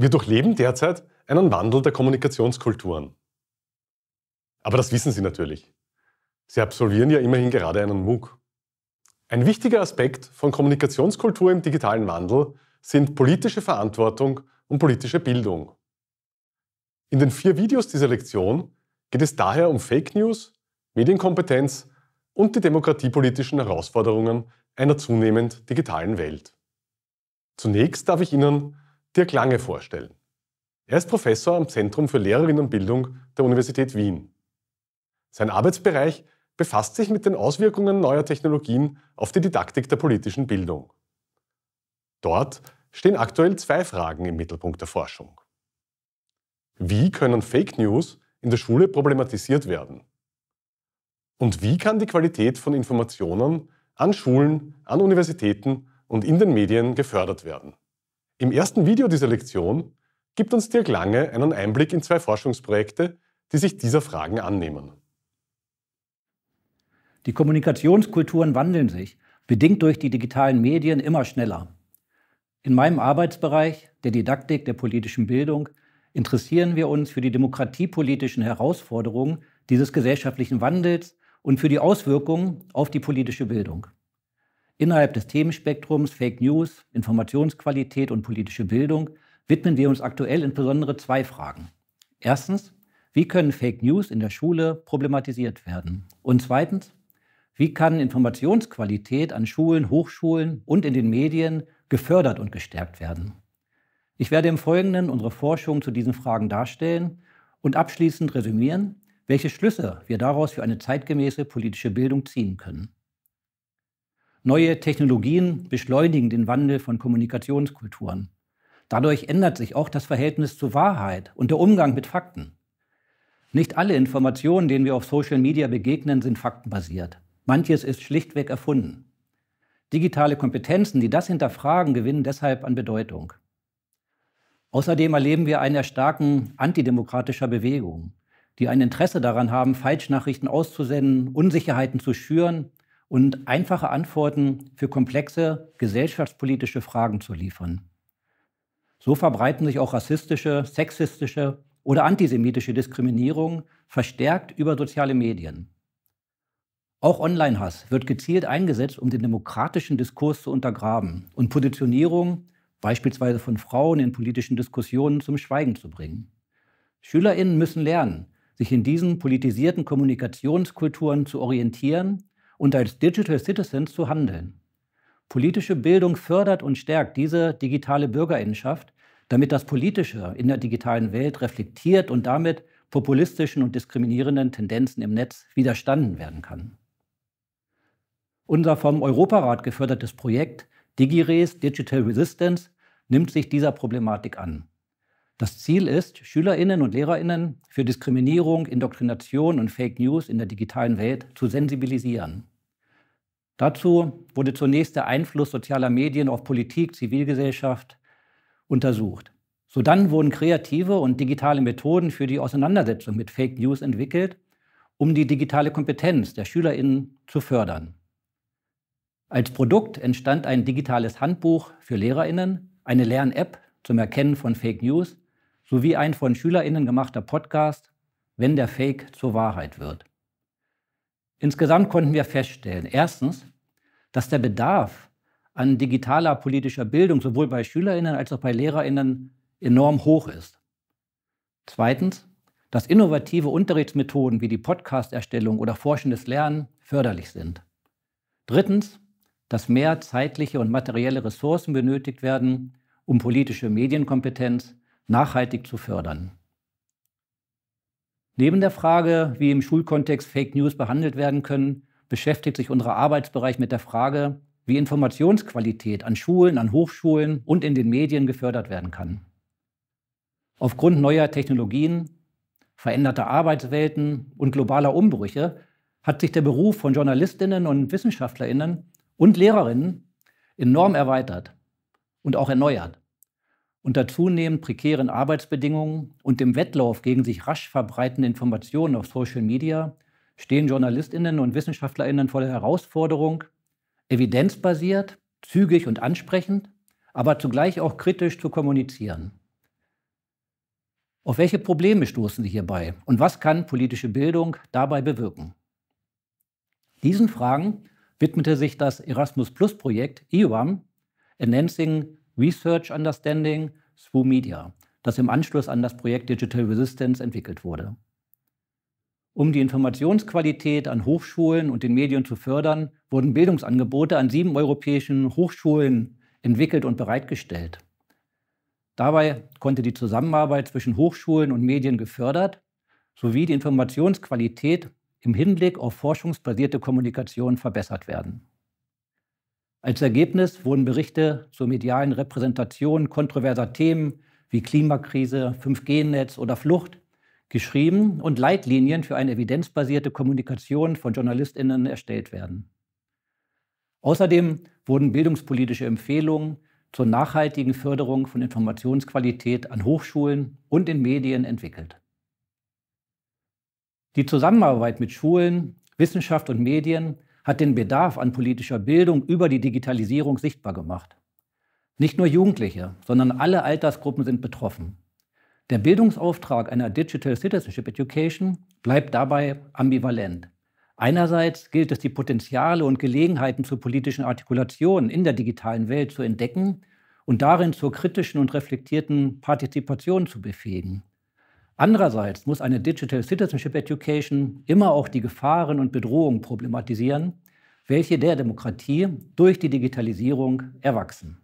Wir durchleben derzeit einen Wandel der Kommunikationskulturen. Aber das wissen Sie natürlich. Sie absolvieren ja immerhin gerade einen MOOC. Ein wichtiger Aspekt von Kommunikationskultur im digitalen Wandel sind politische Verantwortung und politische Bildung. In den vier Videos dieser Lektion geht es daher um Fake News, Medienkompetenz und die demokratiepolitischen Herausforderungen einer zunehmend digitalen Welt. Zunächst darf ich Ihnen Dirk Lange vorstellen. Er ist Professor am Zentrum für Lehrerinnenbildung der Universität Wien. Sein Arbeitsbereich befasst sich mit den Auswirkungen neuer Technologien auf die Didaktik der politischen Bildung. Dort stehen aktuell zwei Fragen im Mittelpunkt der Forschung. Wie können Fake News in der Schule problematisiert werden? Und wie kann die Qualität von Informationen an Schulen, an Universitäten und in den Medien gefördert werden? Im ersten Video dieser Lektion gibt uns Dirk Lange einen Einblick in zwei Forschungsprojekte, die sich dieser Fragen annehmen. Die Kommunikationskulturen wandeln sich, bedingt durch die digitalen Medien, immer schneller. In meinem Arbeitsbereich, der Didaktik der politischen Bildung, interessieren wir uns für die demokratiepolitischen Herausforderungen dieses gesellschaftlichen Wandels und für die Auswirkungen auf die politische Bildung. Innerhalb des Themenspektrums Fake News, Informationsqualität und politische Bildung widmen wir uns aktuell insbesondere zwei Fragen. Erstens, wie können Fake News in der Schule problematisiert werden? Und zweitens, wie kann Informationsqualität an Schulen, Hochschulen und in den Medien gefördert und gestärkt werden? Ich werde im Folgenden unsere Forschung zu diesen Fragen darstellen und abschließend resümieren, welche Schlüsse wir daraus für eine zeitgemäße politische Bildung ziehen können. Neue Technologien beschleunigen den Wandel von Kommunikationskulturen. Dadurch ändert sich auch das Verhältnis zur Wahrheit und der Umgang mit Fakten. Nicht alle Informationen, denen wir auf Social Media begegnen, sind faktenbasiert. Manches ist schlichtweg erfunden. Digitale Kompetenzen, die das hinterfragen, gewinnen deshalb an Bedeutung. Außerdem erleben wir eine Erstarken antidemokratischer Bewegung, die ein Interesse daran haben, Falschnachrichten auszusenden, Unsicherheiten zu schüren und einfache Antworten für komplexe gesellschaftspolitische Fragen zu liefern. So verbreiten sich auch rassistische, sexistische oder antisemitische Diskriminierung verstärkt über soziale Medien. Auch Online-Hass wird gezielt eingesetzt, um den demokratischen Diskurs zu untergraben und Positionierung beispielsweise von Frauen in politischen Diskussionen zum Schweigen zu bringen. Schülerinnen müssen lernen, sich in diesen politisierten Kommunikationskulturen zu orientieren und als Digital Citizens zu handeln. Politische Bildung fördert und stärkt diese digitale Bürgerinnenschaft, damit das Politische in der digitalen Welt reflektiert und damit populistischen und diskriminierenden Tendenzen im Netz widerstanden werden kann. Unser vom Europarat gefördertes Projekt DigiRes Digital Resistance nimmt sich dieser Problematik an. Das Ziel ist, Schülerinnen und Lehrerinnen für Diskriminierung, Indoktrination und Fake News in der digitalen Welt zu sensibilisieren. Dazu wurde zunächst der Einfluss sozialer Medien auf Politik, Zivilgesellschaft untersucht. So dann wurden kreative und digitale Methoden für die Auseinandersetzung mit Fake News entwickelt, um die digitale Kompetenz der Schülerinnen zu fördern. Als Produkt entstand ein digitales Handbuch für Lehrerinnen, eine Lern-App zum Erkennen von Fake News sowie ein von Schülerinnen gemachter Podcast, wenn der Fake zur Wahrheit wird. Insgesamt konnten wir feststellen, erstens, dass der Bedarf an digitaler politischer Bildung sowohl bei Schülerinnen als auch bei Lehrerinnen enorm hoch ist. Zweitens, dass innovative Unterrichtsmethoden wie die Podcast-Erstellung oder forschendes Lernen förderlich sind. Drittens, dass mehr zeitliche und materielle Ressourcen benötigt werden, um politische Medienkompetenz nachhaltig zu fördern. Neben der Frage, wie im Schulkontext Fake News behandelt werden können, beschäftigt sich unser Arbeitsbereich mit der Frage, wie Informationsqualität an Schulen, an Hochschulen und in den Medien gefördert werden kann. Aufgrund neuer Technologien, veränderter Arbeitswelten und globaler Umbrüche hat sich der Beruf von Journalistinnen und Wissenschaftlerinnen und Lehrerinnen enorm erweitert und auch erneuert. Unter zunehmend prekären Arbeitsbedingungen und dem Wettlauf gegen sich rasch verbreitende Informationen auf Social Media stehen Journalistinnen und Wissenschaftlerinnen vor der Herausforderung, evidenzbasiert, zügig und ansprechend, aber zugleich auch kritisch zu kommunizieren. Auf welche Probleme stoßen Sie hierbei und was kann politische Bildung dabei bewirken? Diesen Fragen widmete sich das Erasmus-Plus-Projekt EWAM, Enhancing Research Understanding through Media, das im Anschluss an das Projekt Digital Resistance entwickelt wurde. Um die Informationsqualität an Hochschulen und den Medien zu fördern, wurden Bildungsangebote an sieben europäischen Hochschulen entwickelt und bereitgestellt. Dabei konnte die Zusammenarbeit zwischen Hochschulen und Medien gefördert sowie die Informationsqualität im Hinblick auf forschungsbasierte Kommunikation verbessert werden. Als Ergebnis wurden Berichte zur medialen Repräsentation kontroverser Themen wie Klimakrise, 5G-Netz oder Flucht geschrieben und Leitlinien für eine evidenzbasierte Kommunikation von Journalistinnen erstellt werden. Außerdem wurden bildungspolitische Empfehlungen zur nachhaltigen Förderung von Informationsqualität an Hochschulen und in Medien entwickelt. Die Zusammenarbeit mit Schulen, Wissenschaft und Medien hat den Bedarf an politischer Bildung über die Digitalisierung sichtbar gemacht. Nicht nur Jugendliche, sondern alle Altersgruppen sind betroffen. Der Bildungsauftrag einer Digital Citizenship Education bleibt dabei ambivalent. Einerseits gilt es, die Potenziale und Gelegenheiten zur politischen Artikulation in der digitalen Welt zu entdecken und darin zur kritischen und reflektierten Partizipation zu befähigen. Andererseits muss eine Digital Citizenship Education immer auch die Gefahren und Bedrohungen problematisieren, welche der Demokratie durch die Digitalisierung erwachsen.